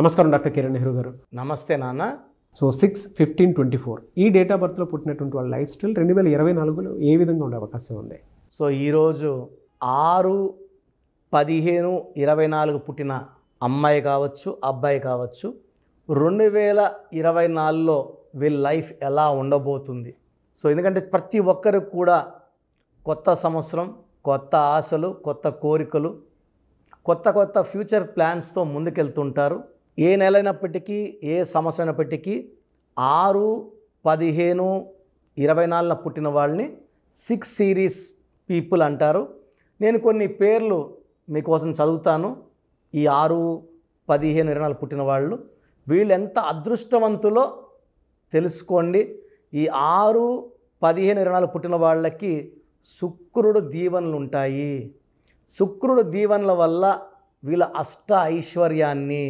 నమస్కారం డాక్టర్ కిరణ్ నెహ్రూ గారు నమస్తే నాన్న so six fifteen twenty four ఈ డేట్ ఆఫ్ బర్త్లో పుట్టినటువంటి వాళ్ళ లైఫ్ స్టైల్ రెండు వేల ఇరవై నాలుగులో ఏ విధంగా ఉండే అవకాశం ఉంది సో ఈరోజు ఆరు పదిహేను ఇరవై నాలుగు పుట్టిన అమ్మాయి కావచ్చు అబ్బాయి కావచ్చు రెండు వేల ఇరవై నాలుగులో వీళ్ళ లైఫ్ ఎలా ఉండబోతుంది సో ఎందుకంటే ప్రతి ఒక్కరు కూడా కొత్త సంవత్సరం కొత్త ఆశలు కొత్త కోరికలు కొత్త కొత్త ఫ్యూచర్ ప్లాన్స్తో ముందుకెళ్తుంటారు ఏ నెల అయినప్పటికీ ఏ సంవత్సరం అయినప్పటికీ ఆరు పదిహేను ఇరవై నాలుగున పుట్టిన వాళ్ళని సిక్స్ సిరీస్ పీపుల్ అంటారు నేను కొన్ని పేర్లు మీకోసం చదువుతాను ఈ ఆరు పదిహేను ఇరవై నాలుగు పుట్టిన వాళ్ళు వీళ్ళు ఎంత అదృష్టవంతులో తెలుసుకోండి ఈ ఆరు పదిహేను ఇరవై నాలుగు పుట్టిన వాళ్ళకి శుక్రుడు దీవెనలు ఉంటాయి శుక్రుడు దీవెనల వల్ల వీళ్ళ అష్ట ఐశ్వర్యాన్ని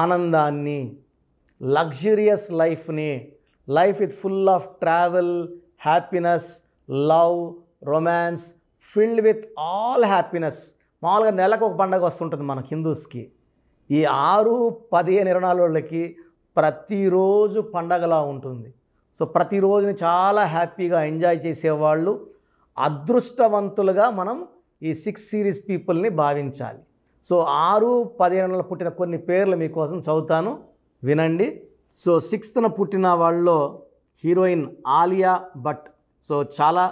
ఆనందాన్ని లగ్జూరియస్ లైఫ్ని life with full of travel happiness love romance filled with all happiness మామూలుగా నెలకు ఒక పండగ వస్తుంటుంది మనకు హిందూస్కి ఈ ఆరు పదిహేను ఇరవై నాలుగు వాళ్ళకి ప్రతిరోజు పండగలా ఉంటుంది సో ప్రతిరోజుని చాలా హ్యాపీగా ఎంజాయ్ చేసేవాళ్ళు అదృష్టవంతులుగా మనం ఈ సిక్స్ సిరీస్ పీపుల్ని భావించాలి సో ఆరు పదిహేనులో పుట్టిన కొన్ని పేర్లు మీకోసం చదువుతాను వినండి సో సిక్స్త్న పుట్టిన వాళ్ళలో హీరోయిన్ ఆలియా భట్ సో చాలా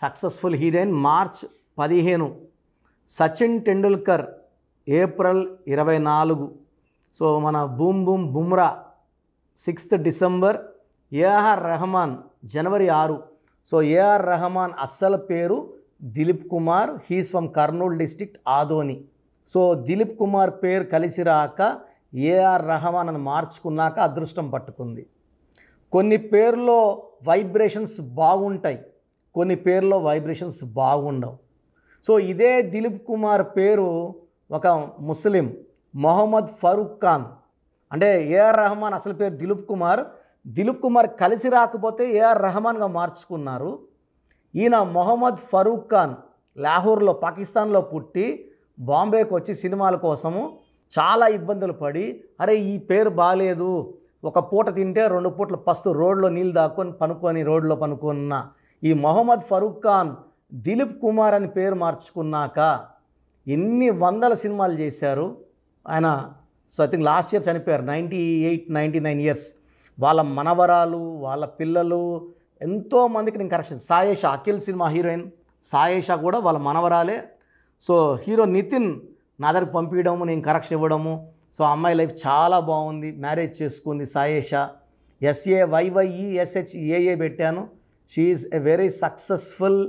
సక్సెస్ఫుల్ హీరోయిన్ మార్చ్ పదిహేను సచిన్ టెండూల్కర్ ఏప్రిల్ ఇరవై నాలుగు సో మన boom boom Bumrah sixth December A R Rahman జనవరి ఆరు సో ఏఆర్ రెహమాన్ అస్సల పేరు Dilip Kumar he's from Kurnool district Adoni so Dilip Kumar పేరు కలిసి రాక ఏఆర్ రహమాన్ అని మార్చుకున్నాక అదృష్టం పట్టుకుంది కొన్ని పేర్లో వైబ్రేషన్స్ బాగుంటాయి కొన్ని పేర్లో వైబ్రేషన్స్ బాగుండవు సో ఇదే దిలీప్ కుమార్ పేరు ఒక ముస్లిం మొహమ్మద్ ఫరూక్ ఖాన్ అంటే ఏఆర్ రహమాన్ అసలు పేరు దిలీప్ కుమార్ దిలీప్ కుమార్ కలిసి రాకపోతే ఏఆర్ రహమాన్గా మార్చుకున్నారు ఈయన మొహమ్మద్ ఫరూక్ ఖాన్ లాహోర్లో పాకిస్తాన్లో పుట్టి బాంబేకి వచ్చి సినిమాల కోసము చాలా ఇబ్బందులు పడి అరే ఈ పేరు బాగాలేదు ఒక పూట తింటే రెండు పూటలు ఫస్ట్ రోడ్లో నీళ్ళు దాక్కొని పనుకొని రోడ్లో పనుకున్న ఈ మొహమ్మద్ ఫరూక్ ఖాన్ దిలీప్ కుమార్ అని పేరు మార్చుకున్నాక ఎన్ని వందల సినిమాలు చేశారు ఆయన so I think last year చనిపోయారు ninety eight ninety nine years వాళ్ళ మనవరాలు వాళ్ళ పిల్లలు ఎంతోమందికి నేను correction Sayesha Akhil cinema heroine Sayesha కూడా వాళ్ళ మనవరాలే సో హీరో నితిన్ నా దగ్గర పంపించడము నేను కరెక్షన్ ఇవ్వడము సో అమ్మాయి లైఫ్ చాలా బాగుంది మ్యారేజ్ చేసుకుంది సాయేష ఎస్ఏ ఎస్హెచ్ ఏఏ పెట్టాను she is a very successful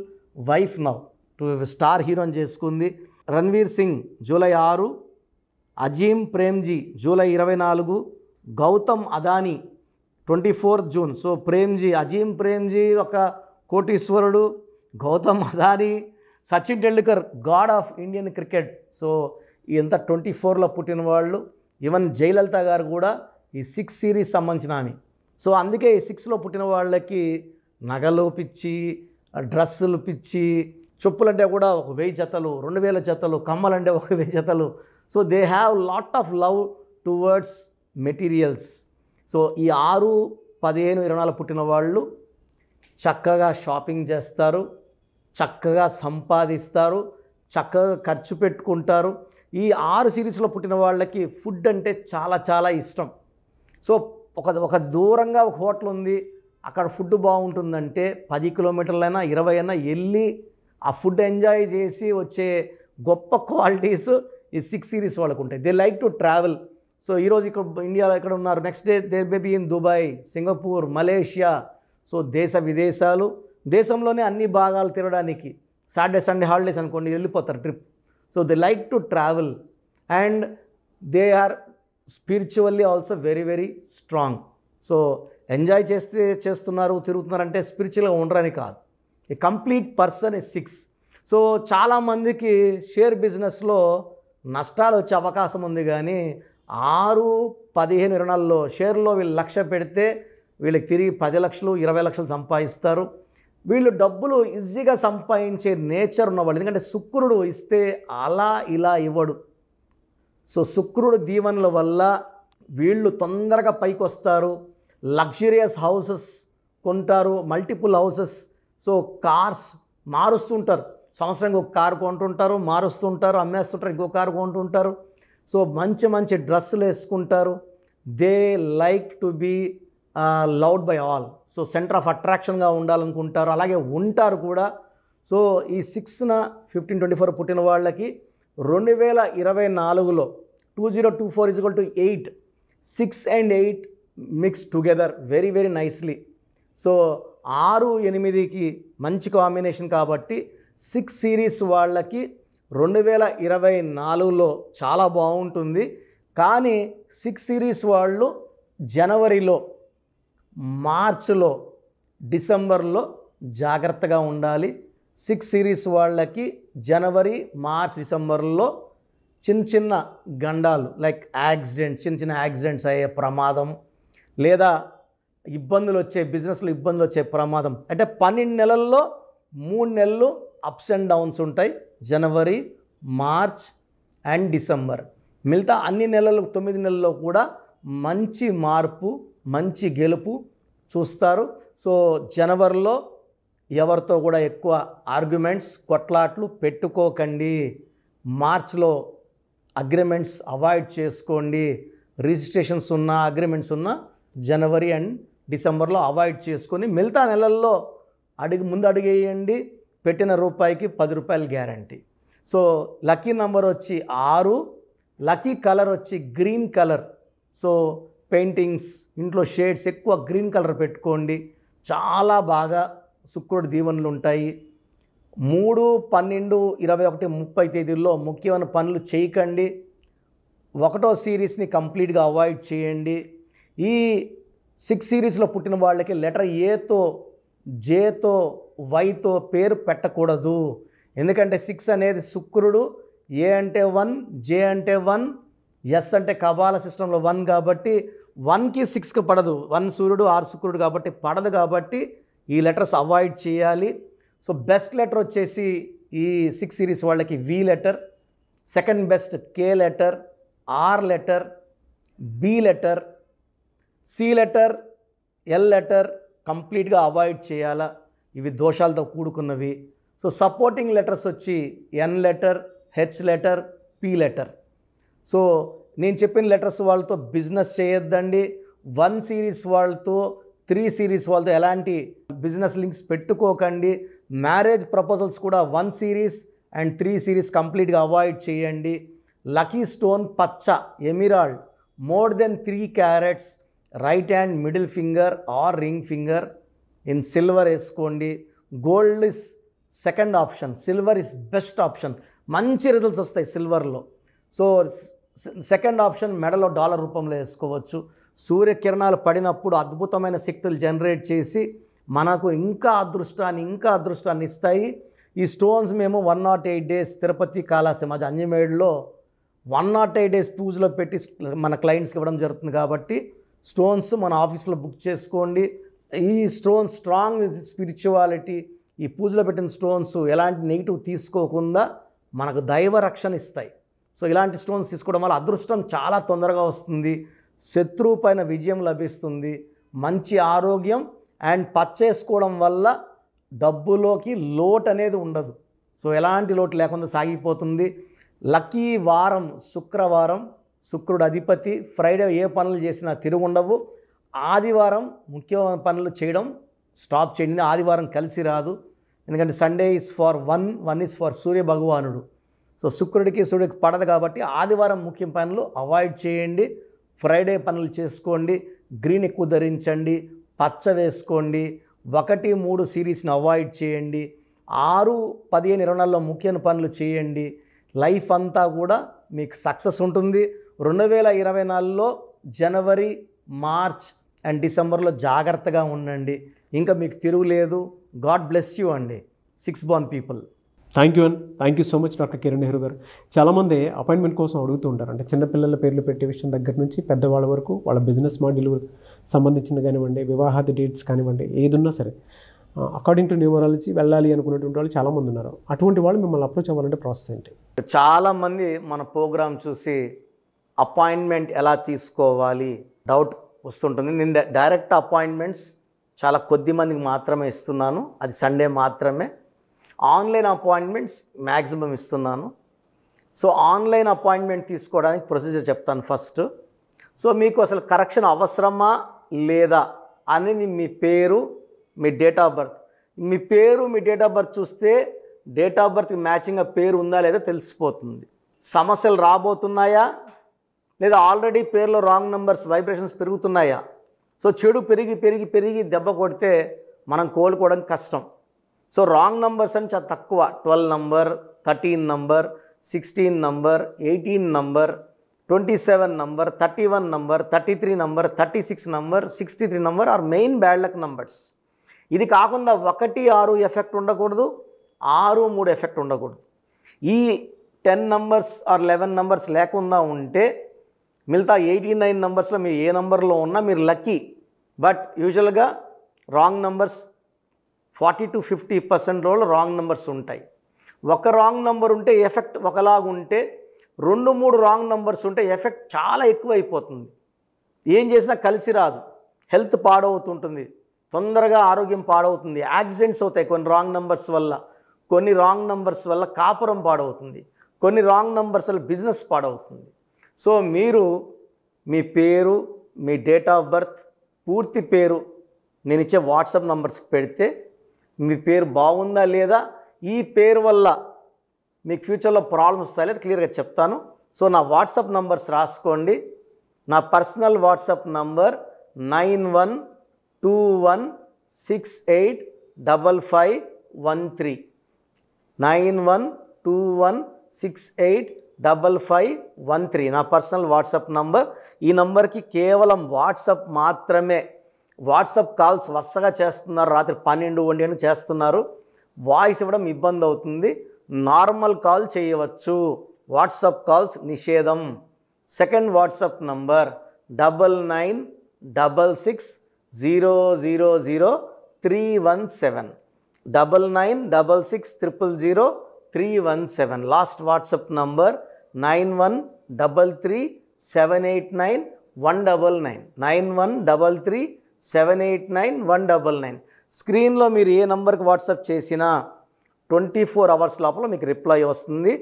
wife now to star హీరోని చేసుకుంది రణ్వీర్ సింగ్ జూలై ఆరు అజీమ్ ప్రేమ్జీ జూలై ఇరవై నాలుగు Gautam Adani twenty four June so Premji Azim Premji ఒక కోటీశ్వరుడు Gautam Adani Sachin Tendulkar God of Indian cricket so ఇంత ట్వంటీ ఫోర్లో పుట్టిన వాళ్ళు ఈవెన్ జయలలిత గారు కూడా ఈ సిక్స్ సిరీస్ సంబంధించిన ఆమె సో అందుకే ఈ సిక్స్లో పుట్టిన వాళ్ళకి నగలు పిచ్చి డ్రెస్సులు పిచ్చి చెప్పులు అంటే కూడా ఒక వెయ్యి జతలు రెండు వేల జతలు కమ్మలు అంటే ఒక వెయ్యి జతలు so they have lot of love towards materials so ఈ ఆరు పదిహేను ఇరవై నాలుగు పుట్టిన వాళ్ళు చక్కగా షాపింగ్ చేస్తారు చక్కగా సంపాదిస్తారు చక్కగా ఖర్చు పెట్టుకుంటారు ఈ ఆరు సిరీస్లో పుట్టిన వాళ్ళకి ఫుడ్ అంటే చాలా చాలా ఇష్టం సో ఒక ఒక దూరంగా ఒక హోటల్ ఉంది అక్కడ ఫుడ్ బాగుంటుందంటే పది కిలోమీటర్లైనా ఇరవై అయినా వెళ్ళి ఆ ఫుడ్ ఎంజాయ్ చేసి వచ్చే గొప్ప క్వాలిటీస్ ఈ సిక్స్ సిరీస్ వాళ్ళకు ఉంటాయి they like to travel so ఈరోజు ఇక్కడ ఇండియాలో ఇక్కడ ఉన్నారు next day they baby in Dubai Singapore Malaysia so దేశ విదేశాలు దేశంలోనే అన్ని భాగాలు తిరగడానికి సాటర్డే సండే హాలిడేస్ అనుకోండి వెళ్ళిపోతారు trip so they like to travel and they are spiritually also very very strong so enjoy చేస్తే చేస్తున్నారు తిరుగుతున్నారు అంటే స్పిరిచువల్గా ఉండరని కాదు a complete person is six so చాలామందికి షేర్ బిజినెస్లో నష్టాలు వచ్చే అవకాశం ఉంది కానీ ఆరు పదిహేను ఇరవై షేర్లో వీళ్ళు లక్ష పెడితే వీళ్ళకి తిరిగి పది లక్షలు ఇరవై లక్షలు సంపాదిస్తారు వీళ్ళు డబ్బులు ఈజీగా సంపాదించే నేచర్ ఉన్నవాళ్ళు ఎందుకంటే శుక్రుడు ఇస్తే అలా ఇలా ఇవ్వడు సో శుక్రుడు దీవెనల వల్ల వీళ్ళు తొందరగా పైకి వస్తారు లగ్జరియస్ హౌసెస్ కొంటారు మల్టిపుల్ హౌసెస్ సో కార్స్ మారుస్తుంటారు సంవత్సరానికి ఒక కారు కొంటుంటారు మారుస్తుంటారు అమ్మేస్తుంటారు ఇంకో కారు కొంటుంటారు సో మంచి మంచి డ్రెస్సులు వేసుకుంటారు they like to be loved by all so centre of అట్రాక్షన్గా ఉండాలనుకుంటారు అలాగే ఉంటారు కూడా సో ఈ సిక్స్న ఫిఫ్టీన్ ట్వంటీ ఫోర్ పుట్టిన వాళ్ళకి రెండు వేల ఇరవై నాలుగులో two zero two four equal to eight six and eight mix together very very nicely so ఆరు ఎనిమిదికి మంచి కాంబినేషన్ కాబట్టి సిక్స్ సిరీస్ వాళ్ళకి రెండు వేల ఇరవై నాలుగులో చాలా బాగుంటుంది కానీ సిక్స్ సిరీస్ వాళ్ళు జనవరిలో మార్చిలో డిసెంబర్లో జాగ్రత్తగా ఉండాలి సిక్స్ సిరీస్ వాళ్ళకి జనవరి మార్చ్ డిసెంబర్లో చిన్న చిన్న గండాలు లైక్ యాక్సిడెంట్ చిన్న చిన్న యాక్సిడెంట్స్ అయ్యే ప్రమాదం లేదా ఇబ్బందులు వచ్చే బిజినెస్లో ఇబ్బందులు వచ్చే ప్రమాదం అంటే పన్నెండు నెలల్లో మూడు నెలలు అప్స్ అండ్ డౌన్స్ ఉంటాయి జనవరి మార్చ్ అండ్ డిసెంబర్ మిగతా అన్ని నెలలు తొమ్మిది నెలల్లో కూడా మంచి మార్పు మంచి గెలుపు చూస్తారు సో జనవరిలో ఎవరితో కూడా ఎక్కువ ఆర్గ్యుమెంట్స్ కొట్లాట్లు పెట్టుకోకండి మార్చ్లో అగ్రిమెంట్స్ అవాయిడ్ చేసుకోండి రిజిస్ట్రేషన్స్ ఉన్న అగ్రిమెంట్స్ ఉన్న జనవరి అండ్ డిసెంబర్లో అవాయిడ్ చేసుకొని మిగతా నెలల్లో అడుగు ముందు అడిగేయండి పెట్టిన రూపాయికి పది రూపాయలు గ్యారంటీ సో లక్కీ నంబర్ వచ్చి ఆరు లక్కీ కలర్ వచ్చి గ్రీన్ కలర్ సో పెయింటింగ్స్ ఇంట్లో షేడ్స్ ఎక్కువ గ్రీన్ కలర్ పెట్టుకోండి చాలా బాగా శుక్రుడి దీవెనలు ఉంటాయి మూడు పన్నెండు ఇరవై ఒకటి ముప్పై తేదీల్లో ముఖ్యమైన పనులు చేయకండి ఒకటో సిరీస్ని కంప్లీట్గా అవాయిడ్ చేయండి ఈ సిక్స్ సిరీస్లో పుట్టిన వాళ్ళకి లెటర్ ఏతో జేతో వైతో పేరు పెట్టకూడదు ఎందుకంటే సిక్స్ అనేది శుక్రుడు ఏ అంటే వన్ జే అంటే వన్ ఎస్ అంటే కబాల సిస్టంలో వన్ కాబట్టి వన్కి సిక్స్కి పడదు వన్ సూర్యుడు ఆరు శుక్రుడు కాబట్టి పడదు కాబట్టి ఈ లెటర్స్ అవాయిడ్ చేయాలి సో బెస్ట్ లెటర్ వచ్చేసి ఈ సిక్స్ సిరీస్ వాళ్ళకి V letter second best K letter R letter B letter C letter L letter కంప్లీట్గా అవాయిడ్ చేయాలా ఇవి దోషాలతో కూడుకున్నవి సో సపోర్టింగ్ లెటర్స్ వచ్చి N letter H letter P letter so నేను చెప్పిన లెటర్స్ వాళ్ళతో బిజినెస్ చేయొద్దండి వన్ సిరీస్ వాళ్ళతో త్రీ సిరీస్ వాళ్ళతో ఎలాంటి బిజినెస్ లింక్స్ పెట్టుకోకండి మ్యారేజ్ ప్రపోజల్స్ కూడా one series and three series కంప్లీట్గా అవాయిడ్ చేయండి లకీ స్టోన్ పచ్చ emerald more than three carats right hand middle finger or ring finger in silver వేసుకోండి gold is second option silver is best option మంచి results వస్తాయి సిల్వర్లో so second option మెడలో dollar రూపంలో వేసుకోవచ్చు సూర్యకిరణాలు పడినప్పుడు అద్భుతమైన శక్తులు జనరేట్ చేసి మనకు ఇంకా అదృష్టాన్ని ఇంకా అదృష్టాన్ని ఇస్తాయి ఈ స్టోన్స్ మేము one nought eight days Tirupati కాళాసమాజ్ అంజమేడులో వన్ నాట్ ఎయిట్ డేస్ పూజలో పెట్టి మన క్లయింట్స్కి ఇవ్వడం జరుగుతుంది కాబట్టి స్టోన్స్ మన ఆఫీస్లో బుక్ చేసుకోండి ఈ స్టోన్స్ స్ట్రాంగ్ స్పిరిచువాలిటీ ఈ పూజలో పెట్టిన స్టోన్స్ ఎలాంటి నెగిటివ్ తీసుకోకుండా మనకు దైవ రక్షణ ఇస్తాయి సో ఇలాంటి స్టోన్స్ తీసుకోవడం వల్ల అదృష్టం చాలా తొందరగా వస్తుంది శత్రువు పైన విజయం లభిస్తుంది మంచి ఆరోగ్యం అండ్ పచ్చేసుకోవడం వల్ల డబ్బులోకి లోటు అనేది ఉండదు సో ఎలాంటి లోటు లేకుండా సాగిపోతుంది లక్కీ వారం శుక్రవారం శుక్రుడు అధిపతి ఫ్రైడే ఏ పనులు చేసినా తిరుగుండవు ఆదివారం ముఖ్య పనులు చేయడం స్టాప్ చేయండి ఆదివారం కలిసి రాదు ఎందుకంటే Sunday is for one one is for Surya భగవానుడు సో శుక్రుడికి సూర్యుడికి పడదు కాబట్టి ఆదివారం ముఖ్యం పనులు అవాయిడ్ చేయండి ఫ్రైడే పనులు చేసుకోండి గ్రీన్ ఎక్కువ ధరించండి పచ్చ వేసుకోండి ఒకటి మూడు సిరీస్ని అవాయిడ్ చేయండి ఆరు పదిహేను ఇరవై నాలుగులో ముఖ్యమైన పనులు చేయండి లైఫ్ అంతా కూడా మీకు సక్సెస్ ఉంటుంది రెండు వేల ఇరవై నాలుగులో జనవరి మార్చ్ అండ్ డిసెంబర్లో జాగ్రత్తగా ఉండండి ఇంకా మీకు తిరుగులేదు గాడ్ బ్లెస్ యూ అండి six born people thank you and thank you so much doctor Kiran Nehru గారు చాలామంది అపాయింట్మెంట్ కోసం అడుగుతూ ఉంటారు అంటే చిన్నపిల్లల పేర్లు పెట్టే విషయం దగ్గర నుంచి పెద్దవాళ్ళ వరకు వాళ్ళ బిజినెస్ మాడ్యూల్ సంబంధించింది కానివ్వండి వివాహాది డేట్స్ కానివ్వండి ఏదున్నా సరే అకార్డింగ్ టు న్యూమరాలజీ వెళ్ళాలి అనుకునేటువంటి వాళ్ళు చాలామంది ఉన్నారు అటువంటి వాళ్ళు మిమ్మల్ని అప్రోచ్ అవ్వాలంటే ప్రాసెస్ ఏంటి చాలామంది మన ప్రోగ్రామ్ చూసి అపాయింట్మెంట్ ఎలా తీసుకోవాలి డౌట్ వస్తుంటుంది నేను డైరెక్ట్ అపాయింట్మెంట్స్ చాలా కొద్ది మందికి మాత్రమే ఇస్తున్నాను అది సండే మాత్రమే ఆన్లైన్ అపాయింట్మెంట్స్ మ్యాక్సిమం ఇస్తున్నాను సో ఆన్లైన్ అపాయింట్మెంట్ తీసుకోవడానికి ప్రొసీజర్ చెప్తాను ఫస్ట్ సో మీకు అసలు కరెక్షన్ అవసరమా లేదా అనేది మీ పేరు మీ డేట్ ఆఫ్ బర్త్ మీ పేరు మీ డేట్ ఆఫ్ బర్త్ చూస్తే డేట్ ఆఫ్ బర్త్కి మ్యాచింగ్గా పేరు ఉందా లేదా తెలిసిపోతుంది సమస్యలు రాబోతున్నాయా లేదా ఆల్రెడీ పేరులో రాంగ్ నెంబర్స్ వైబ్రేషన్స్ పెరుగుతున్నాయా సో చెడు పెరిగి పెరిగి పెరిగి దెబ్బ కొడితే మనం కోలుకోవడం కష్టం సో రాంగ్ నంబర్స్ అని చాలా తక్కువ twelve number thirteen number sixteen number eighteen number twenty seven number thirty one number thirty three number thirty six number sixty three number are main bad luck numbers ఇది కాకుండా ఒకటి ఆరు effect ఉండకూడదు ఆరు మూడు ఎఫెక్ట్ ఉండకూడదు ఈ ten numbers or eleven numbers లేకుండా ఉంటే మిగతా ఎయిటీ నైన్ నంబర్స్లో మీరు ఏ నంబర్లో ఉన్నా మీరు లక్కీ బట్ యూజువల్గా wrong numbers forty two fifty పర్సెంట్లో రాంగ్ నెంబర్స్ ఉంటాయి ఒక రాంగ్ నెంబర్ ఉంటే ఎఫెక్ట్ ఒకలాగా ఉంటే రెండు మూడు రాంగ్ నెంబర్స్ ఉంటే ఎఫెక్ట్ చాలా ఎక్కువ అయిపోతుంది ఏం చేసినా కలిసి రాదు హెల్త్ పాడవుతుంటుంది తొందరగా ఆరోగ్యం పాడవుతుంది యాక్సిడెంట్స్ అవుతాయి కొన్ని రాంగ్ నెంబర్స్ వల్ల కొన్ని రాంగ్ నెంబర్స్ వల్ల కాపురం పాడవుతుంది కొన్ని రాంగ్ నెంబర్స్ వల్ల బిజినెస్ పాడవుతుంది సో మీరు మీ పేరు మీ డేట్ ఆఫ్ బర్త్ పూర్తి పేరు నేను ఇచ్చే వాట్సాప్ నంబర్స్కి పెడితే మీ పేరు బాగుందా లేదా ఈ పేరు వల్ల మీకు ఫ్యూచర్లో ప్రాబ్లమ్స్ వస్తాయి లేదా క్లియర్గా చెప్తాను సో నా వాట్సాప్ నంబర్స్ రాసుకోండి నా personal WhatsApp number nine one two one six eight double five one three nine one two one six eight double five one three నా పర్సనల్ వాట్సాప్ నంబర్ ఈ నంబర్కి కేవలం వాట్సాప్ మాత్రమే వాట్సాప్ కాల్స్ వరుసగా చేస్తున్నారు రాత్రి పన్నెండు వండి అని చేస్తున్నారు వాయిస్ ఇవ్వడం ఇబ్బంది అవుతుంది నార్మల్ కాల్ చేయవచ్చు వాట్సాప్ కాల్స్ నిషేధం second WhatsApp number double nine double six zero zero zero three one seven double nine double six triple zero three one seven last WhatsApp number nine one double three seven eight nine one double nine nine one double three seven eight nine one double nine స్క్రీన్లో మీరు ఏ నంబర్కి WhatsApp చేసినా twenty four hours లోపల మీకు reply వస్తుంది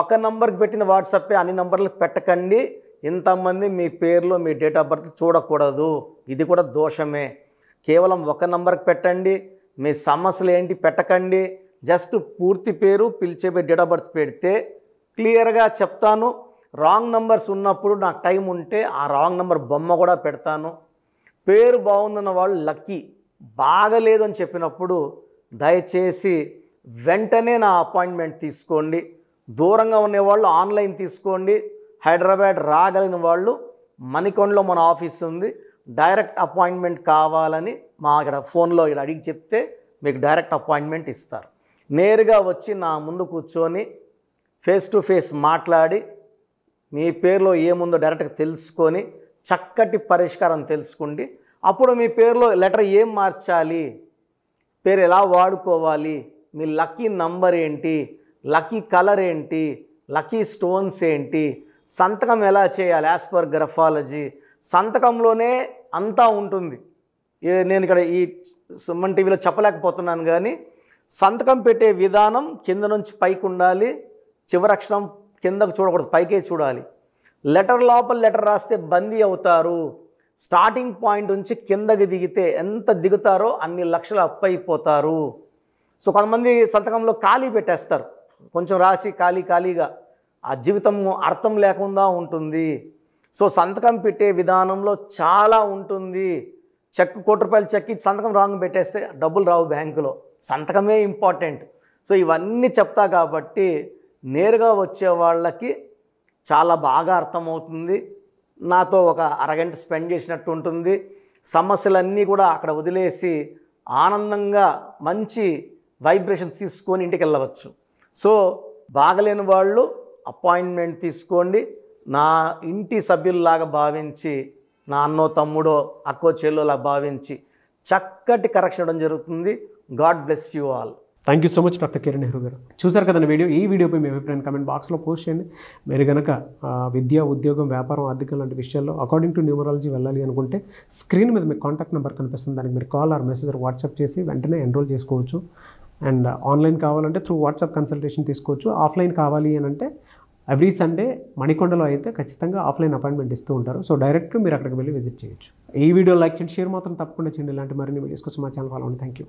ఒక నంబర్కి పెట్టిన వాట్సాపే అన్ని నంబర్లకు పెట్టకండి ఇంతమంది మీ పేర్లో మీ డేట్ ఆఫ్ బర్త్ చూడకూడదు ఇది కూడా దోషమే కేవలం ఒక నంబర్కి పెట్టండి మీ సమస్యలు ఏంటి పెట్టకండి జస్ట్ పూర్తి పేరు పిలిచే డేట్ ఆఫ్ బర్త్ పెడితే క్లియర్గా చెప్తాను రాంగ్ నంబర్స్ ఉన్నప్పుడు నాకు టైం ఉంటే ఆ రాంగ్ నంబర్ బొమ్మ కూడా పెడతాను పేరు బాగుందన్న వాళ్ళు లక్కీ బాగలేదు అని చెప్పినప్పుడు దయచేసి వెంటనే నా అపాయింట్మెంట్ తీసుకోండి దూరంగా ఉండేవాళ్ళు ఆన్లైన్ తీసుకోండి హైదరాబాద్ రాగలిగిన వాళ్ళు మణికొండలో మన ఆఫీస్ ఉంది డైరెక్ట్ అపాయింట్మెంట్ కావాలని మా ఇక్కడ ఫోన్లో ఇక్కడ అడిగి చెప్తే మీకు డైరెక్ట్ అపాయింట్మెంట్ ఇస్తారు నేరుగా వచ్చి నా ముందు కూర్చొని ఫేస్ టు ఫేస్ మాట్లాడి మీ పేరులో ఏముందో డైరెక్ట్గా తెలుసుకొని చక్కటి పరిష్కారం తెలుసుకోండి అప్పుడు మీ పేరులో లెటర్ ఏం మార్చాలి పేరు ఎలా వాడుకోవాలి మీ లక్కీ నంబర్ ఏంటి లక్కీ కలర్ ఏంటి లక్కీ స్టోన్స్ ఏంటి సంతకం ఎలా చేయాలి యాజ్ పర్ గ్రఫాలజీ సంతకంలోనే అంతా ఉంటుంది నేను ఇక్కడ ఈ సుమన్ టీవీలో చెప్పలేకపోతున్నాను కానీ సంతకం పెట్టే విధానం కింద నుంచి పైకి ఉండాలి చివరక్షరం కిందకు చూడకూడదు పైకే చూడాలి లెటర్ లోపల లెటర్ రాస్తే బందీ అవుతారు స్టార్టింగ్ పాయింట్ నుంచి కిందకి దిగితే ఎంత దిగుతారో అన్ని లక్షలు అప్పైపోతారు సో కొంతమంది సంతకంలో ఖాళీ పెట్టేస్తారు కొంచెం రాసి ఖాళీ ఖాళీగా ఆ జీవితం అర్థం లేకుండా ఉంటుంది సో సంతకం పెట్టే విధానంలో చాలా ఉంటుంది చెక్ కోటి రూపాయలు చెక్ ఇచ్చి సంతకం రాంగ్ పెట్టేస్తే డబ్బులు రావు బ్యాంకులో సంతకమే ఇంపార్టెంట్ సో ఇవన్నీ చెప్తా కాబట్టి నేరుగా వచ్చే వాళ్ళకి చాలా బాగా అర్థమవుతుంది నాతో ఒక అరగంట స్పెండ్ చేసినట్టు ఉంటుంది సమస్యలన్నీ కూడా అక్కడ వదిలేసి ఆనందంగా మంచి వైబ్రేషన్స్ తీసుకొని ఇంటికి వెళ్ళవచ్చు సో బాగలేని వాళ్ళు అపాయింట్మెంట్ తీసుకోండి నా ఇంటి సభ్యుల్లాగా భావించి నా అన్నో తమ్ముడో అక్కో చెల్లోలా భావించి చక్కటి కరెక్షన్ ఇవ్వడం జరుగుతుంది God bless you all thank you so much doctor Kiran Nehru గారు చూశారు కదా వీడియో ఈ వీడియోపై మీ అభిప్రాయం కమెంట్ బాక్స్లో పోస్ట్ చేయండి మీరు కనుక విద్య ఉద్యోగం వ్యాపారం ఆర్థికం లాంటి విషయాల్లో అకార్డింగ్ టు న్యూమరాలజీ వెళ్ళాలి అనుకుంటే స్క్రీన్ మీద మీకు కాంటాక్ట్ నెంబర్ కనిపిస్తుంది దానికి మీరు కాల్ ఆర్ మెసేజ్ వాట్సాప్ చేసి వెంటనే ఎన్రోల్ చేసుకోవచ్చు అండ్ ఆన్లైన్ uh, కావాలంటే త్రూ వాట్సాప్ కన్సల్టేషన్ తీసుకోవచ్చు ఆఫ్లైన్ కావాలి అని అంటే ఎవ్రీ సండే మణికొండలో అయితే ఖచ్చితంగా ఆఫ్లైన్ అపాయింట్మెంట్ ఇస్తూ ఉంటారు సో డైరెక్ట్ మీరు అక్కడికి వెళ్ళి విజిట్ చేయొచ్చు ఈ వీడియో లైక్ చేయండి షేర్ మాత్రం తప్పకుండా చేయండి ఇలాంటి మరిన్ని వీడియోస్ కోసం మా ఛానల్ ఫాలో అవ్వండి థ్యాంక్ యూ